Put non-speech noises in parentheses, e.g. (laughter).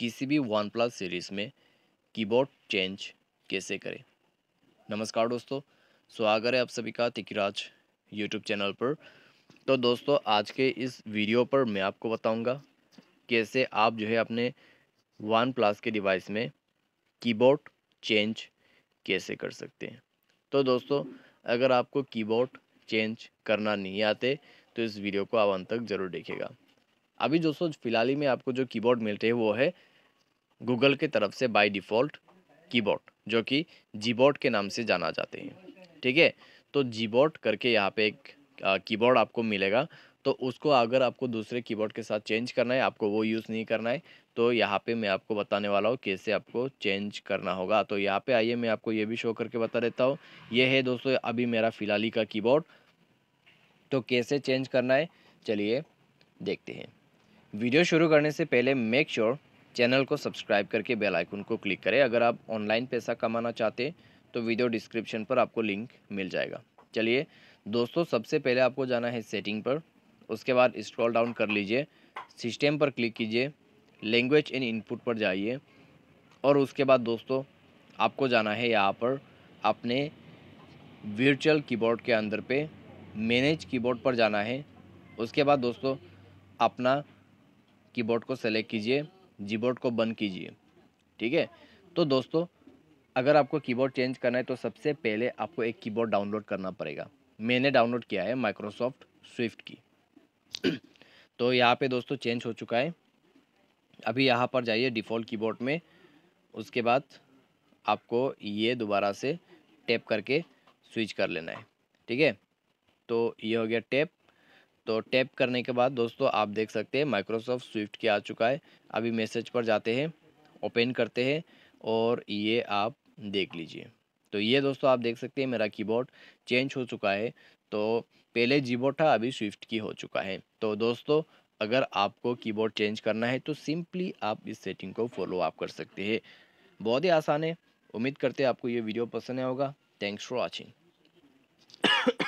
किसी भी OnePlus series में कीबोर्ड चेंज कैसे करें नमस्कार दोस्तों स्वागत है आप सभी का तिकराज यूट्यूब चैनल पर तो दोस्तों आज के इस वीडियो पर मैं आपको बताऊंगा कैसे आप जो है अपने वन प्लस के डिवाइस में कीबोर्ड चेंज कैसे कर सकते हैं तो दोस्तों अगर आपको कीबोर्ड चेंज करना नहीं आते तो इस वीडियो को आप अंत तक ज़रूर देखेगा अभी दोस्तों फिलहाल ही में आपको जो कीबोर्ड मिलते हैं वो है गूगल के तरफ से बाय डिफ़ॉल्ट कीबोर्ड जो कि जीबोर्ड के नाम से जाना जाते हैं ठीक है तो जीबोर्ड करके यहाँ पे एक कीबोर्ड आपको मिलेगा तो उसको अगर आपको दूसरे कीबोर्ड के साथ चेंज करना है आपको वो यूज़ नहीं करना है तो यहाँ पे मैं आपको बताने वाला हूँ कैसे आपको चेंज करना होगा तो यहाँ पे आइए मैं आपको ये भी शो करके बता देता हूँ ये है दोस्तों अभी मेरा फिलहाल ही का कीबोर्ड तो कैसे चेंज करना है चलिए देखते हैं वीडियो शुरू करने से पहले मेक श्योर चैनल को सब्सक्राइब करके बेल आइकन को क्लिक करें अगर आप ऑनलाइन पैसा कमाना चाहते तो वीडियो डिस्क्रिप्शन पर आपको लिंक मिल जाएगा चलिए दोस्तों सबसे पहले आपको जाना है सेटिंग पर उसके बाद स्क्रॉल डाउन कर लीजिए सिस्टम पर क्लिक कीजिए लैंग्वेज इन इनपुट पर जाइए और उसके बाद दोस्तों आपको जाना है यहाँ पर अपने वर्चुअल कीबोर्ड के अंदर पे मैनेज कीबोर्ड पर जाना है उसके बाद दोस्तों अपना कीबोर्ड को सेलेक्ट कीजिए जीबोर्ड को बंद कीजिए ठीक है तो दोस्तों अगर आपको कीबोर्ड चेंज करना है तो सबसे पहले आपको एक कीबोर्ड डाउनलोड करना पड़ेगा मैंने डाउनलोड किया है माइक्रोसॉफ्ट स्विफ्ट की (clears throat) तो यहाँ पे दोस्तों चेंज हो चुका है अभी यहाँ पर जाइए डिफ़ॉल्ट कीबोर्ड में उसके बाद आपको ये दोबारा से टैप करके स्विच कर लेना है ठीक है तो ये हो गया टैप तो टैप करने के बाद दोस्तों आप देख सकते हैं माइक्रोसॉफ्ट स्विफ्ट की आ चुका है अभी मैसेज पर जाते हैं ओपन करते हैं और ये आप देख लीजिए तो ये दोस्तों आप देख सकते हैं मेरा कीबोर्ड चेंज हो चुका है तो पहले जीबोर्ड था अभी स्विफ्ट की हो चुका है तो दोस्तों अगर आपको कीबोर्ड चेंज करना है तो सिंपली आप इस सेटिंग को फॉलो आप कर सकते हैं बहुत ही आसान है उम्मीद करते हैं आपको ये वीडियो पसंद आया होगा थैंक्स फॉर वॉचिंग